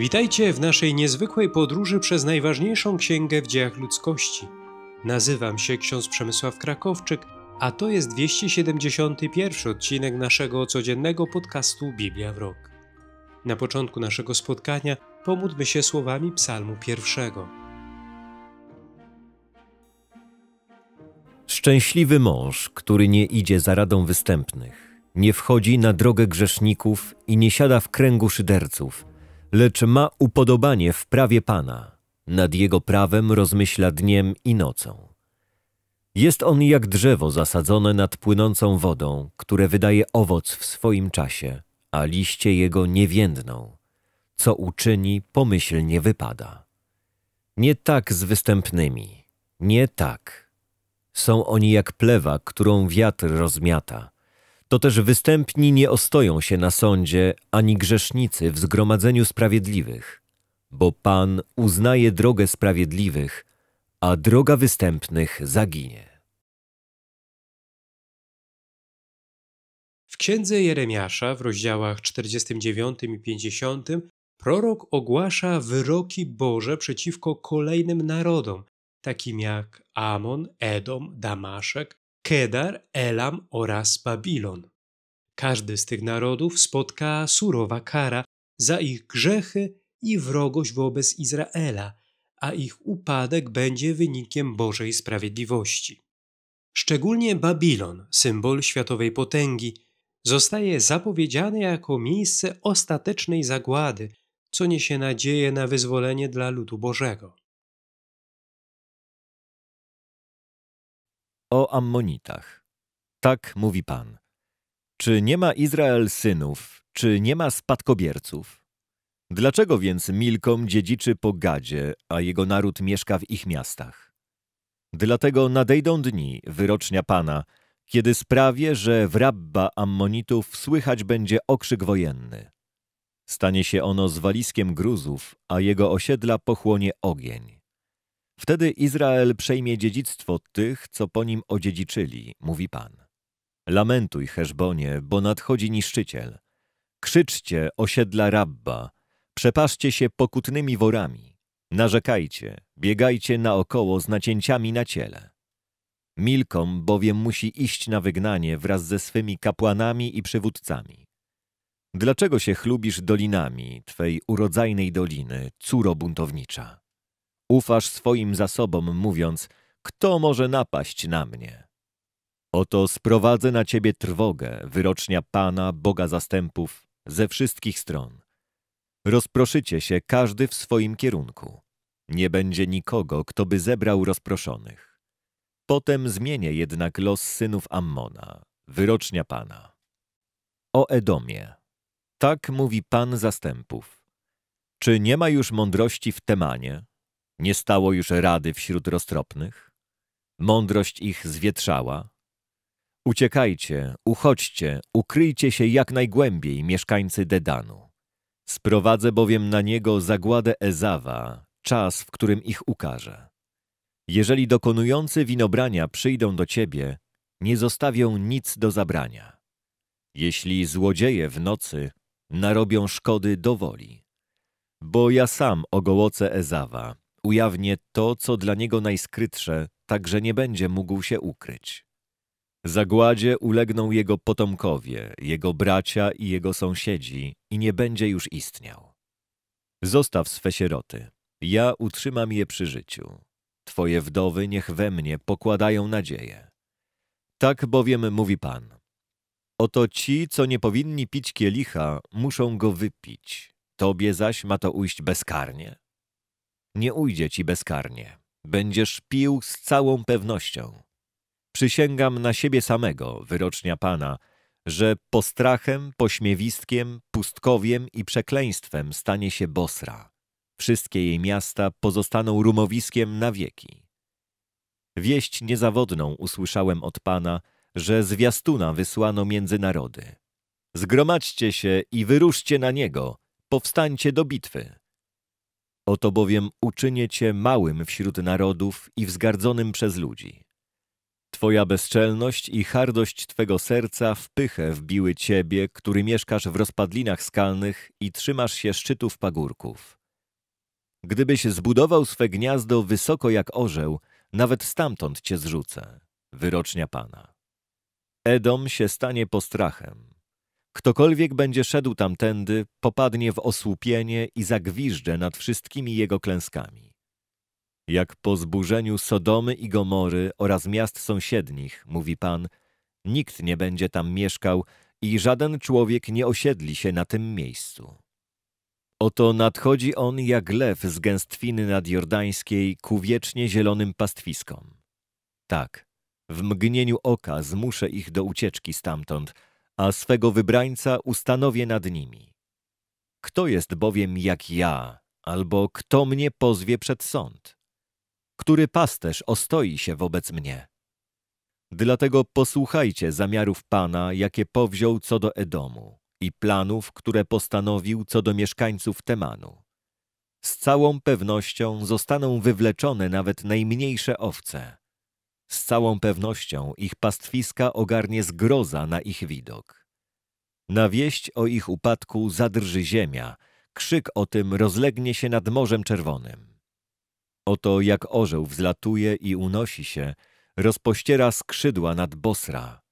Witajcie w naszej niezwykłej podróży przez najważniejszą księgę w dziejach ludzkości. Nazywam się ksiądz Przemysław Krakowczyk, a to jest 271 odcinek naszego codziennego podcastu Biblia w Rok. Na początku naszego spotkania pomódlmy się słowami Psalmu pierwszego. Szczęśliwy mąż, który nie idzie za radą występnych, nie wchodzi na drogę grzeszników i nie siada w kręgu szyderców – lecz ma upodobanie w prawie Pana, nad Jego prawem rozmyśla dniem i nocą. Jest on jak drzewo zasadzone nad płynącą wodą, które wydaje owoc w swoim czasie, a liście jego niewiędną. Co uczyni, pomyślnie wypada. Nie tak z występnymi, nie tak. Są oni jak plewa, którą wiatr rozmiata. To też występni nie ostoją się na sądzie, ani grzesznicy w zgromadzeniu sprawiedliwych, bo Pan uznaje drogę sprawiedliwych, a droga występnych zaginie. W księdze Jeremiasza w rozdziałach 49 i 50 prorok ogłasza wyroki Boże przeciwko kolejnym narodom, takim jak Amon, Edom, Damaszek, Kedar, Elam oraz Babilon. Każdy z tych narodów spotka surowa kara za ich grzechy i wrogość wobec Izraela, a ich upadek będzie wynikiem Bożej sprawiedliwości. Szczególnie Babilon, symbol światowej potęgi, zostaje zapowiedziany jako miejsce ostatecznej zagłady, co niesie nadzieję na wyzwolenie dla ludu Bożego. o Ammonitach. Tak mówi Pan. Czy nie ma Izrael synów, czy nie ma spadkobierców? Dlaczego więc Milkom dziedziczy po Gadzie, a jego naród mieszka w ich miastach? Dlatego nadejdą dni, wyrocznia Pana, kiedy sprawię, że w Rabba Ammonitów słychać będzie okrzyk wojenny. Stanie się ono zwaliskiem gruzów, a jego osiedla pochłonie ogień. Wtedy Izrael przejmie dziedzictwo tych, co po nim odziedziczyli, mówi Pan. Lamentuj, Heszbonie, bo nadchodzi niszczyciel. Krzyczcie, osiedla Rabba, przepaszcie się pokutnymi worami. Narzekajcie, biegajcie naokoło z nacięciami na ciele. Milkom bowiem musi iść na wygnanie wraz ze swymi kapłanami i przywódcami. Dlaczego się chlubisz dolinami Twej urodzajnej doliny, córo buntownicza? Ufasz swoim zasobom, mówiąc, kto może napaść na mnie? Oto sprowadzę na ciebie trwogę, wyrocznia Pana, Boga zastępów, ze wszystkich stron. Rozproszycie się każdy w swoim kierunku. Nie będzie nikogo, kto by zebrał rozproszonych. Potem zmienię jednak los synów Ammona, wyrocznia Pana. O Edomie. Tak mówi Pan zastępów. Czy nie ma już mądrości w Temanie? Nie stało już rady wśród roztropnych? Mądrość ich zwietrzała? Uciekajcie, uchodźcie, ukryjcie się jak najgłębiej, mieszkańcy Dedanu. Sprowadzę bowiem na niego zagładę Ezawa, czas, w którym ich ukaże. Jeżeli dokonujący winobrania przyjdą do ciebie, nie zostawią nic do zabrania. Jeśli złodzieje w nocy narobią szkody do woli. Bo ja sam ogołocę Ezawa, Ujawnię to, co dla niego najskrytsze, tak że nie będzie mógł się ukryć. Zagładzie ulegną jego potomkowie, jego bracia i jego sąsiedzi i nie będzie już istniał. Zostaw swe sieroty, ja utrzymam je przy życiu. Twoje wdowy niech we mnie pokładają nadzieję. Tak bowiem mówi Pan. Oto ci, co nie powinni pić kielicha, muszą go wypić. Tobie zaś ma to ujść bezkarnie nie ujdzie ci bezkarnie. Będziesz pił z całą pewnością. Przysięgam na siebie samego, wyrocznia Pana, że postrachem, pośmiewiskiem, pustkowiem i przekleństwem stanie się Bosra. Wszystkie jej miasta pozostaną rumowiskiem na wieki. Wieść niezawodną usłyszałem od Pana, że zwiastuna wysłano między narody. Zgromadźcie się i wyruszcie na niego, powstańcie do bitwy. Oto bowiem uczynię cię małym wśród narodów i wzgardzonym przez ludzi. Twoja bezczelność i hardość Twego serca w pychę wbiły Ciebie, który mieszkasz w rozpadlinach skalnych i trzymasz się szczytów pagórków. Gdybyś zbudował swe gniazdo wysoko jak orzeł, nawet stamtąd Cię zrzucę, wyrocznia Pana. Edom się stanie postrachem, Ktokolwiek będzie szedł tamtędy, popadnie w osłupienie i zagwiżdże nad wszystkimi jego klęskami. Jak po zburzeniu Sodomy i Gomory oraz miast sąsiednich, mówi Pan, nikt nie będzie tam mieszkał i żaden człowiek nie osiedli się na tym miejscu. Oto nadchodzi on jak lew z gęstwiny nadjordańskiej ku wiecznie zielonym pastwiskom. Tak, w mgnieniu oka zmuszę ich do ucieczki stamtąd – a swego wybrańca ustanowię nad nimi. Kto jest bowiem jak ja, albo kto mnie pozwie przed sąd? Który pasterz ostoi się wobec mnie? Dlatego posłuchajcie zamiarów Pana, jakie powziął co do Edomu i planów, które postanowił co do mieszkańców Temanu. Z całą pewnością zostaną wywleczone nawet najmniejsze owce, z całą pewnością ich pastwiska ogarnie zgroza na ich widok. Na wieść o ich upadku zadrży ziemia, krzyk o tym rozlegnie się nad Morzem Czerwonym. Oto jak orzeł wzlatuje i unosi się, rozpościera skrzydła nad Bosra.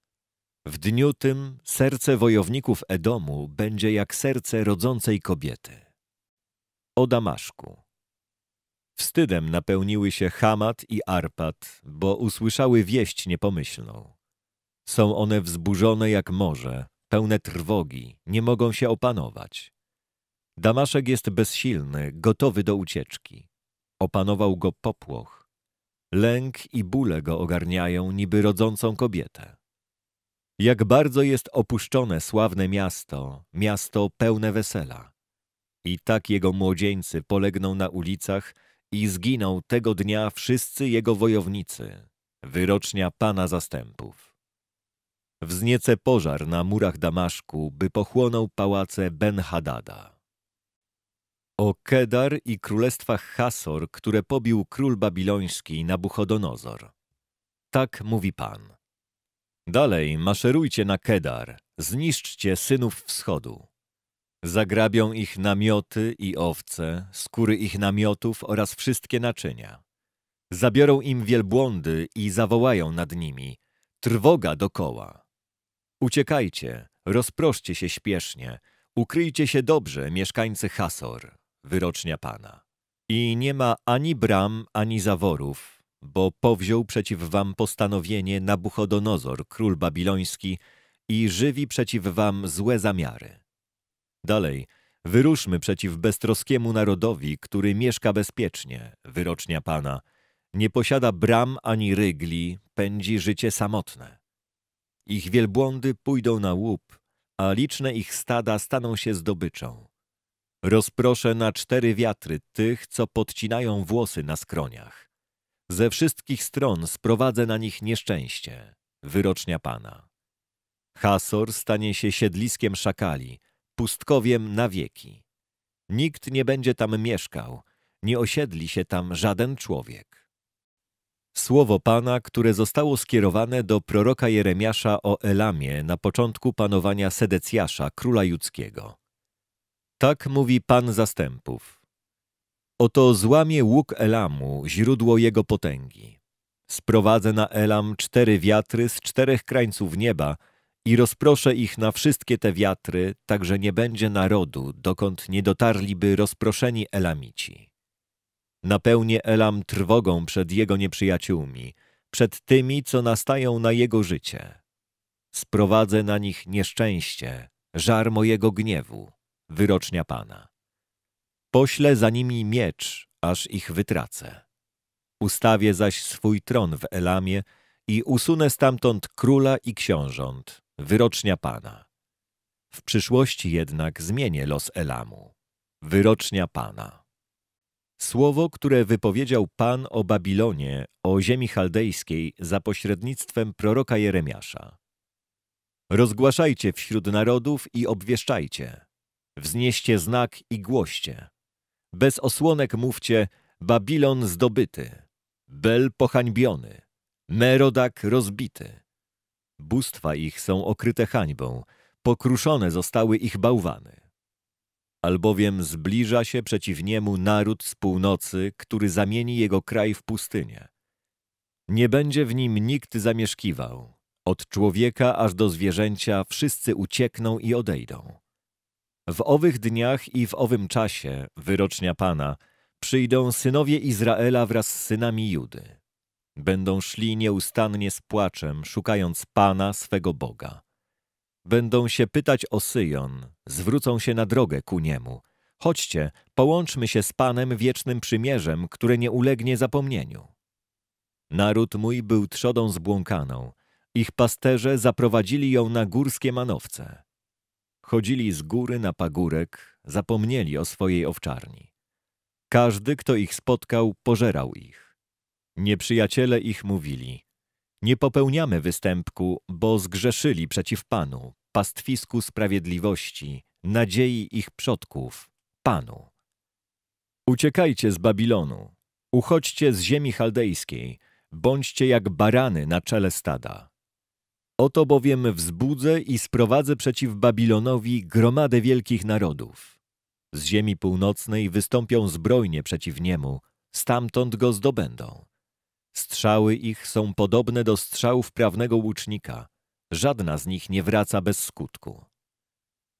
W dniu tym serce wojowników Edomu będzie jak serce rodzącej kobiety. O Damaszku. Wstydem napełniły się Hamat i Arpad, bo usłyszały wieść niepomyślną. Są one wzburzone jak morze, pełne trwogi, nie mogą się opanować. Damaszek jest bezsilny, gotowy do ucieczki. Opanował go popłoch. Lęk i bóle go ogarniają niby rodzącą kobietę. Jak bardzo jest opuszczone sławne miasto, miasto pełne wesela. I tak jego młodzieńcy polegną na ulicach, i zginął tego dnia wszyscy jego wojownicy, wyrocznia Pana zastępów. Wzniece pożar na murach Damaszku, by pochłonął pałace Ben-Hadada. O Kedar i królestwach Hasor, które pobił król babiloński Nabuchodonozor. Tak mówi Pan. Dalej maszerujcie na Kedar, zniszczcie synów wschodu. Zagrabią ich namioty i owce, skóry ich namiotów oraz wszystkie naczynia. Zabiorą im wielbłądy i zawołają nad nimi. Trwoga dokoła. Uciekajcie, rozproszcie się śpiesznie, ukryjcie się dobrze, mieszkańcy Hasor, wyrocznia Pana. I nie ma ani bram, ani zaworów, bo powziął przeciw wam postanowienie Nabuchodonozor, król babiloński, i żywi przeciw wam złe zamiary. Dalej, wyruszmy przeciw beztroskiemu narodowi, który mieszka bezpiecznie, wyrocznia Pana, nie posiada bram ani rygli, pędzi życie samotne. Ich wielbłądy pójdą na łup, a liczne ich stada staną się zdobyczą. Rozproszę na cztery wiatry tych, co podcinają włosy na skroniach. Ze wszystkich stron sprowadzę na nich nieszczęście, wyrocznia Pana. Hasor stanie się siedliskiem szakali, pustkowiem na wieki. Nikt nie będzie tam mieszkał, nie osiedli się tam żaden człowiek. Słowo Pana, które zostało skierowane do proroka Jeremiasza o Elamie na początku panowania Sedecjasza, króla judzkiego. Tak mówi Pan zastępów. Oto złamie łuk Elamu, źródło jego potęgi. Sprowadzę na Elam cztery wiatry z czterech krańców nieba, i rozproszę ich na wszystkie te wiatry, tak że nie będzie narodu, dokąd nie dotarliby rozproszeni Elamici. Napełnię Elam trwogą przed jego nieprzyjaciółmi, przed tymi, co nastają na jego życie. Sprowadzę na nich nieszczęście, żar mojego gniewu, wyrocznia Pana. Poślę za nimi miecz, aż ich wytracę. Ustawię zaś swój tron w Elamie i usunę stamtąd króla i książąt, wyrocznia Pana. W przyszłości jednak zmienię los Elamu. Wyrocznia Pana. Słowo, które wypowiedział Pan o Babilonie, o ziemi chaldejskiej za pośrednictwem proroka Jeremiasza. Rozgłaszajcie wśród narodów i obwieszczajcie. Wznieście znak i głoście. Bez osłonek mówcie Babilon zdobyty, Bel pohańbiony, Merodak rozbity. Bóstwa ich są okryte hańbą, pokruszone zostały ich bałwany. Albowiem zbliża się przeciw niemu naród z północy, który zamieni jego kraj w pustynię. Nie będzie w nim nikt zamieszkiwał. Od człowieka aż do zwierzęcia wszyscy uciekną i odejdą. W owych dniach i w owym czasie, wyrocznia Pana, przyjdą synowie Izraela wraz z synami Judy. Będą szli nieustannie z płaczem, szukając Pana, swego Boga. Będą się pytać o Syjon, zwrócą się na drogę ku Niemu. Chodźcie, połączmy się z Panem wiecznym przymierzem, które nie ulegnie zapomnieniu. Naród mój był trzodą zbłąkaną. Ich pasterze zaprowadzili ją na górskie manowce. Chodzili z góry na pagórek, zapomnieli o swojej owczarni. Każdy, kto ich spotkał, pożerał ich. Nieprzyjaciele ich mówili, nie popełniamy występku, bo zgrzeszyli przeciw Panu, pastwisku sprawiedliwości, nadziei ich przodków, Panu. Uciekajcie z Babilonu, uchodźcie z ziemi chaldejskiej, bądźcie jak barany na czele stada. Oto bowiem wzbudzę i sprowadzę przeciw Babilonowi gromadę wielkich narodów. Z ziemi północnej wystąpią zbrojnie przeciw niemu, stamtąd go zdobędą. Strzały ich są podobne do strzałów prawnego łucznika. Żadna z nich nie wraca bez skutku.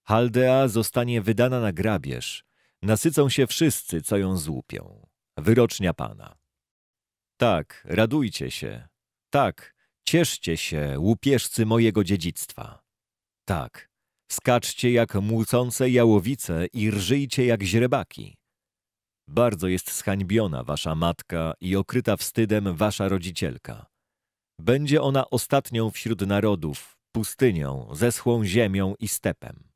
Haldea zostanie wydana na grabież. Nasycą się wszyscy, co ją złupią. Wyrocznia Pana. Tak, radujcie się. Tak, cieszcie się, łupieżcy mojego dziedzictwa. Tak, skaczcie jak młócące jałowice i rżyjcie jak źrebaki. Bardzo jest zhańbiona wasza matka i okryta wstydem wasza rodzicielka. Będzie ona ostatnią wśród narodów, pustynią, zeschłą ziemią i stepem.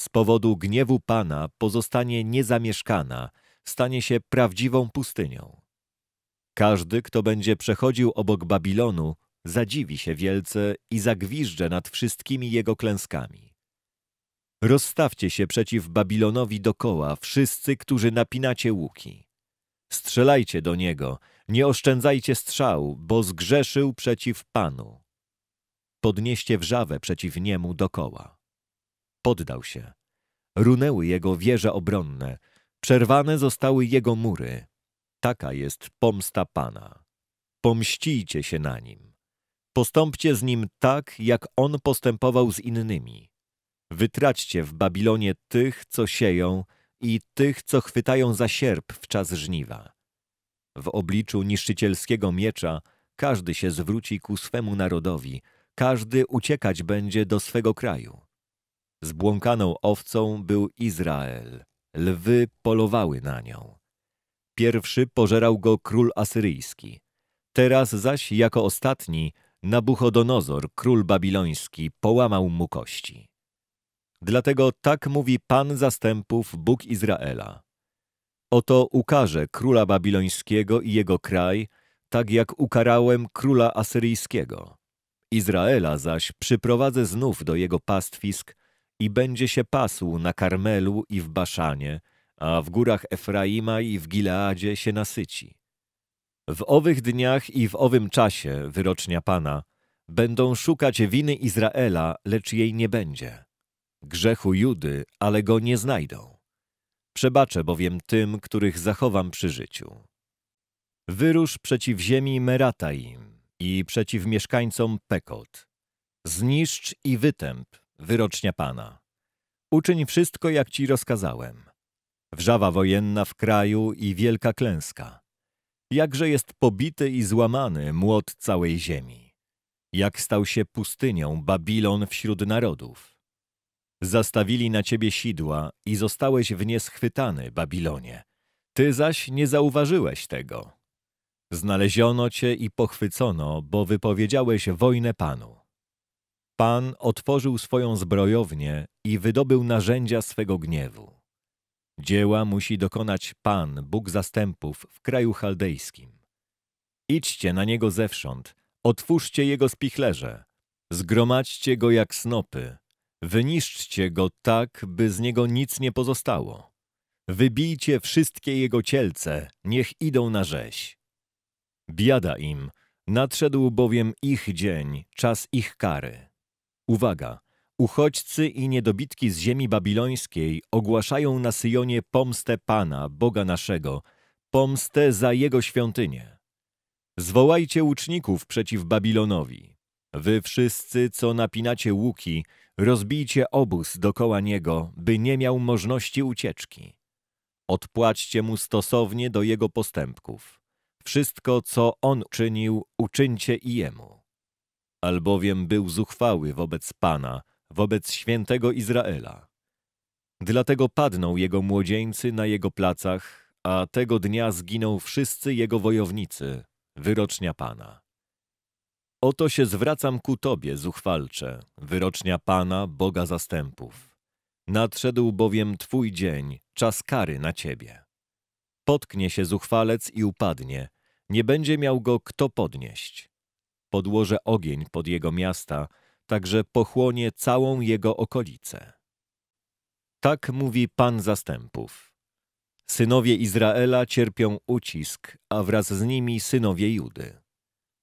Z powodu gniewu Pana pozostanie niezamieszkana, stanie się prawdziwą pustynią. Każdy, kto będzie przechodził obok Babilonu, zadziwi się wielce i zagwiżdże nad wszystkimi jego klęskami. Rozstawcie się przeciw Babilonowi dokoła, wszyscy, którzy napinacie łuki. Strzelajcie do niego, nie oszczędzajcie strzał, bo zgrzeszył przeciw Panu. Podnieście wrzawę przeciw niemu dokoła. Poddał się. Runęły jego wieże obronne, przerwane zostały jego mury. Taka jest pomsta Pana. Pomścijcie się na nim. Postąpcie z nim tak, jak on postępował z innymi. Wytraćcie w Babilonie tych, co sieją i tych, co chwytają za sierp w czas żniwa. W obliczu niszczycielskiego miecza każdy się zwróci ku swemu narodowi, każdy uciekać będzie do swego kraju. Zbłąkaną owcą był Izrael, lwy polowały na nią. Pierwszy pożerał go król asyryjski, teraz zaś jako ostatni Nabuchodonozor, król babiloński, połamał mu kości. Dlatego tak mówi Pan zastępów, Bóg Izraela. Oto ukarzę króla babilońskiego i jego kraj, tak jak ukarałem króla asyryjskiego. Izraela zaś przyprowadzę znów do jego pastwisk i będzie się pasł na Karmelu i w Baszanie, a w górach Efraima i w Gileadzie się nasyci. W owych dniach i w owym czasie, wyrocznia Pana, będą szukać winy Izraela, lecz jej nie będzie grzechu Judy, ale go nie znajdą. Przebaczę bowiem tym, których zachowam przy życiu. Wyrusz przeciw ziemi Merataim i przeciw mieszkańcom Pekot. Zniszcz i wytęp, wyrocznia Pana. Uczyń wszystko, jak Ci rozkazałem. Wrzawa wojenna w kraju i wielka klęska. Jakże jest pobity i złamany młot całej ziemi. Jak stał się pustynią Babilon wśród narodów Zastawili na ciebie sidła i zostałeś w nie schwytany, Babilonie. Ty zaś nie zauważyłeś tego. Znaleziono cię i pochwycono, bo wypowiedziałeś wojnę Panu. Pan otworzył swoją zbrojownię i wydobył narzędzia swego gniewu. Dzieła musi dokonać Pan, Bóg zastępów, w kraju chaldejskim. Idźcie na Niego zewsząd, otwórzcie Jego spichlerze, zgromadźcie Go jak snopy, Wyniszczcie go tak, by z niego nic nie pozostało. Wybijcie wszystkie jego cielce, niech idą na rzeź. Biada im, nadszedł bowiem ich dzień, czas ich kary. Uwaga! Uchodźcy i niedobitki z ziemi babilońskiej ogłaszają na Syjonie pomstę Pana, Boga naszego, pomstę za Jego świątynię. Zwołajcie łuczników przeciw Babilonowi. Wy wszyscy, co napinacie łuki, Rozbijcie obóz dokoła niego, by nie miał możności ucieczki. Odpłaćcie mu stosownie do jego postępków. Wszystko, co on uczynił, uczyńcie i jemu. Albowiem był zuchwały wobec Pana, wobec świętego Izraela. Dlatego padną jego młodzieńcy na jego placach, a tego dnia zginą wszyscy jego wojownicy, wyrocznia Pana. Oto się zwracam ku Tobie, zuchwalcze, wyrocznia Pana, Boga zastępów. Nadszedł bowiem Twój dzień, czas kary na Ciebie. Potknie się zuchwalec i upadnie, nie będzie miał go kto podnieść. Podłożę ogień pod jego miasta, także pochłonie całą jego okolicę. Tak mówi Pan zastępów. Synowie Izraela cierpią ucisk, a wraz z nimi synowie Judy.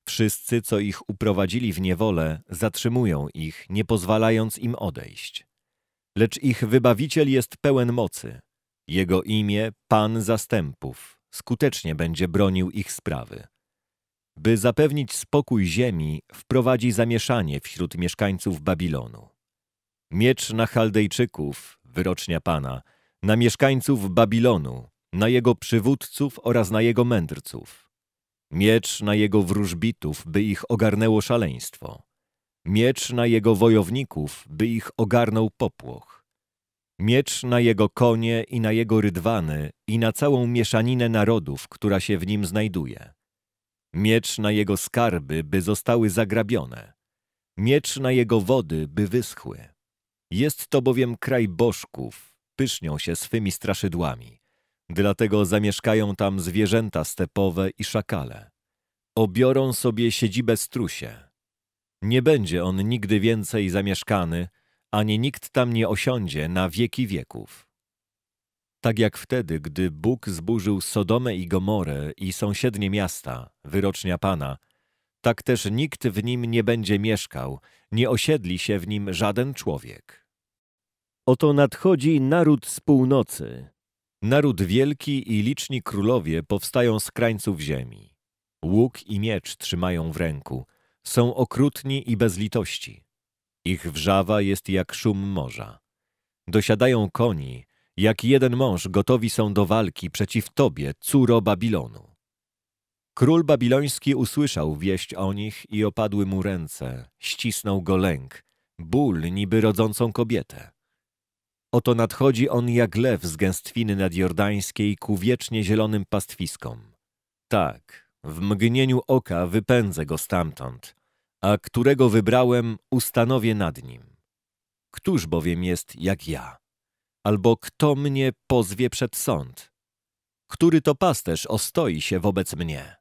Wszyscy, co ich uprowadzili w niewolę, zatrzymują ich, nie pozwalając im odejść. Lecz ich wybawiciel jest pełen mocy. Jego imię Pan Zastępów skutecznie będzie bronił ich sprawy. By zapewnić spokój ziemi, wprowadzi zamieszanie wśród mieszkańców Babilonu. Miecz na Chaldejczyków, wyrocznia Pana, na mieszkańców Babilonu, na jego przywódców oraz na jego mędrców miecz na jego wróżbitów, by ich ogarnęło szaleństwo, miecz na jego wojowników, by ich ogarnął popłoch, miecz na jego konie i na jego rydwany i na całą mieszaninę narodów, która się w nim znajduje, miecz na jego skarby, by zostały zagrabione, miecz na jego wody, by wyschły. Jest to bowiem kraj bożków, pysznią się swymi straszydłami. Dlatego zamieszkają tam zwierzęta stepowe i szakale. Obiorą sobie siedzibę strusie. Nie będzie on nigdy więcej zamieszkany, ani nikt tam nie osiądzie na wieki wieków. Tak jak wtedy, gdy Bóg zburzył Sodomę i Gomorę i sąsiednie miasta, wyrocznia Pana, tak też nikt w nim nie będzie mieszkał, nie osiedli się w nim żaden człowiek. Oto nadchodzi naród z północy, Naród wielki i liczni królowie powstają z krańców ziemi. Łuk i miecz trzymają w ręku, są okrutni i bezlitości. Ich wrzawa jest jak szum morza. Dosiadają koni, jak jeden mąż gotowi są do walki przeciw tobie, córo Babilonu. Król babiloński usłyszał wieść o nich i opadły mu ręce, ścisnął go lęk, ból niby rodzącą kobietę. Oto nadchodzi on jak lew z gęstwiny nadjordańskiej ku wiecznie zielonym pastwiskom. Tak, w mgnieniu oka wypędzę go stamtąd, a którego wybrałem, ustanowię nad nim. Któż bowiem jest jak ja? Albo kto mnie pozwie przed sąd? Który to pasterz ostoi się wobec mnie?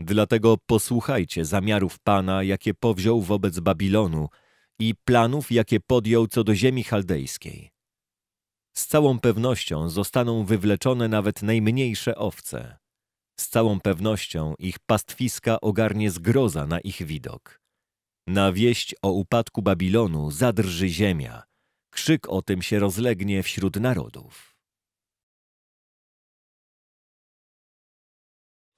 Dlatego posłuchajcie zamiarów Pana, jakie powziął wobec Babilonu, i planów, jakie podjął co do ziemi chaldejskiej. Z całą pewnością zostaną wywleczone nawet najmniejsze owce. Z całą pewnością ich pastwiska ogarnie zgroza na ich widok. Na wieść o upadku Babilonu zadrży ziemia. Krzyk o tym się rozlegnie wśród narodów.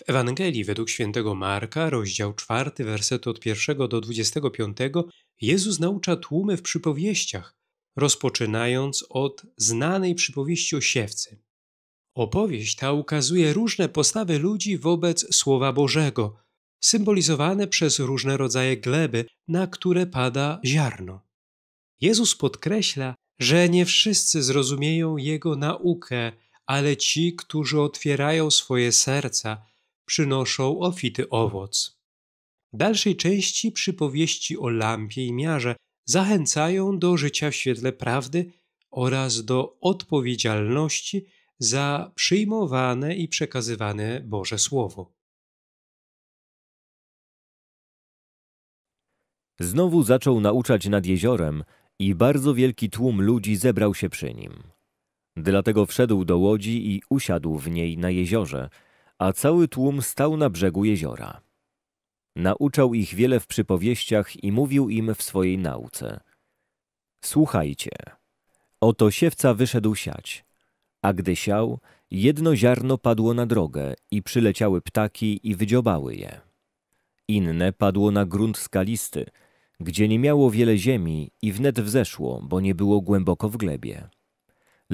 W Ewangelii według świętego Marka, rozdział 4, werset od 1 do 25, Jezus naucza tłumy w przypowieściach, rozpoczynając od znanej przypowieści o siewcy. Opowieść ta ukazuje różne postawy ludzi wobec Słowa Bożego, symbolizowane przez różne rodzaje gleby, na które pada ziarno. Jezus podkreśla, że nie wszyscy zrozumieją Jego naukę, ale ci, którzy otwierają swoje serca – przynoszą ofity owoc. W dalszej części przypowieści o lampie i miarze zachęcają do życia w świetle prawdy oraz do odpowiedzialności za przyjmowane i przekazywane Boże Słowo. Znowu zaczął nauczać nad jeziorem i bardzo wielki tłum ludzi zebrał się przy nim. Dlatego wszedł do łodzi i usiadł w niej na jeziorze – a cały tłum stał na brzegu jeziora. Nauczał ich wiele w przypowieściach i mówił im w swojej nauce. Słuchajcie, oto siewca wyszedł siać, a gdy siał, jedno ziarno padło na drogę i przyleciały ptaki i wydziobały je. Inne padło na grunt skalisty, gdzie nie miało wiele ziemi i wnet wzeszło, bo nie było głęboko w glebie.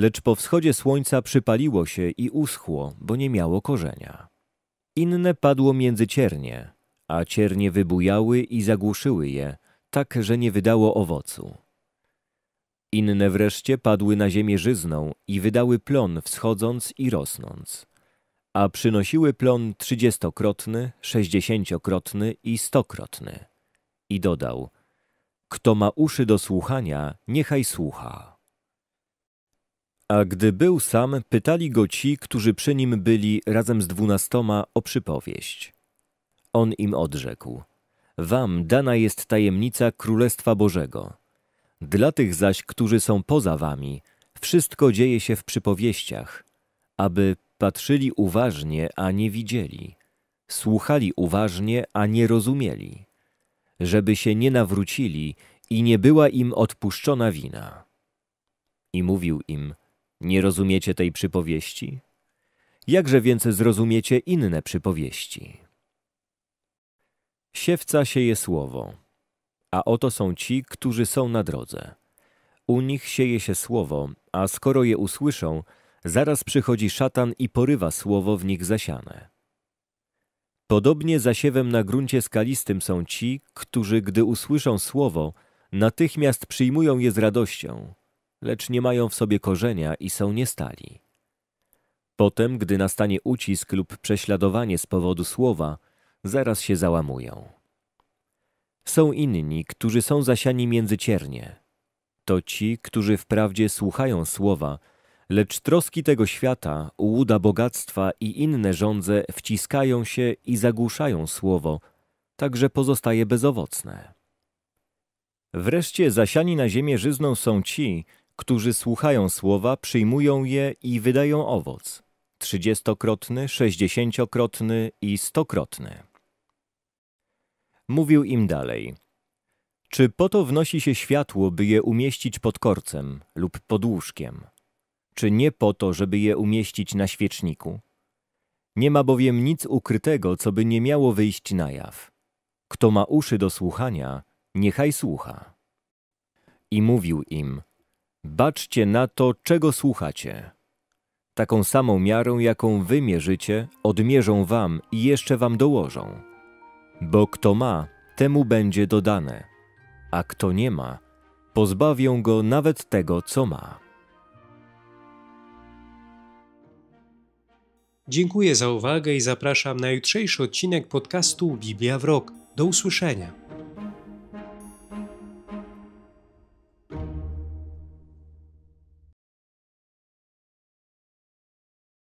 Lecz po wschodzie słońca przypaliło się i uschło, bo nie miało korzenia. Inne padło między ciernie, a ciernie wybujały i zagłuszyły je, tak, że nie wydało owocu. Inne wreszcie padły na ziemię żyzną i wydały plon wschodząc i rosnąc. A przynosiły plon trzydziestokrotny, sześćdziesięciokrotny i stokrotny. I dodał, kto ma uszy do słuchania, niechaj słucha. A gdy był sam, pytali go ci, którzy przy nim byli razem z dwunastoma o przypowieść. On im odrzekł: Wam dana jest tajemnica Królestwa Bożego. Dla tych zaś, którzy są poza wami, wszystko dzieje się w przypowieściach, aby patrzyli uważnie, a nie widzieli, słuchali uważnie, a nie rozumieli, żeby się nie nawrócili i nie była im odpuszczona wina. I mówił im – nie rozumiecie tej przypowieści? Jakże więc zrozumiecie inne przypowieści? Siewca sieje słowo, a oto są ci, którzy są na drodze. U nich sieje się słowo, a skoro je usłyszą, zaraz przychodzi szatan i porywa słowo w nich zasiane. Podobnie zasiewem na gruncie skalistym są ci, którzy, gdy usłyszą słowo, natychmiast przyjmują je z radością – lecz nie mają w sobie korzenia i są niestali. Potem, gdy nastanie ucisk lub prześladowanie z powodu słowa, zaraz się załamują. Są inni, którzy są zasiani między ciernie. To ci, którzy wprawdzie słuchają słowa, lecz troski tego świata, łuda bogactwa i inne żądze wciskają się i zagłuszają słowo, tak że pozostaje bezowocne. Wreszcie zasiani na ziemię żyzną są ci, którzy słuchają słowa, przyjmują je i wydają owoc trzydziestokrotny, sześćdziesięciokrotny i stokrotny. Mówił im dalej. Czy po to wnosi się światło, by je umieścić pod korcem lub pod łóżkiem? Czy nie po to, żeby je umieścić na świeczniku? Nie ma bowiem nic ukrytego, co by nie miało wyjść na jaw. Kto ma uszy do słuchania, niechaj słucha. I mówił im – Baczcie na to, czego słuchacie. Taką samą miarą, jaką wy mierzycie, odmierzą wam i jeszcze wam dołożą. Bo kto ma, temu będzie dodane, a kto nie ma, pozbawią go nawet tego, co ma. Dziękuję za uwagę i zapraszam na jutrzejszy odcinek podcastu Biblia w Rok. Do usłyszenia.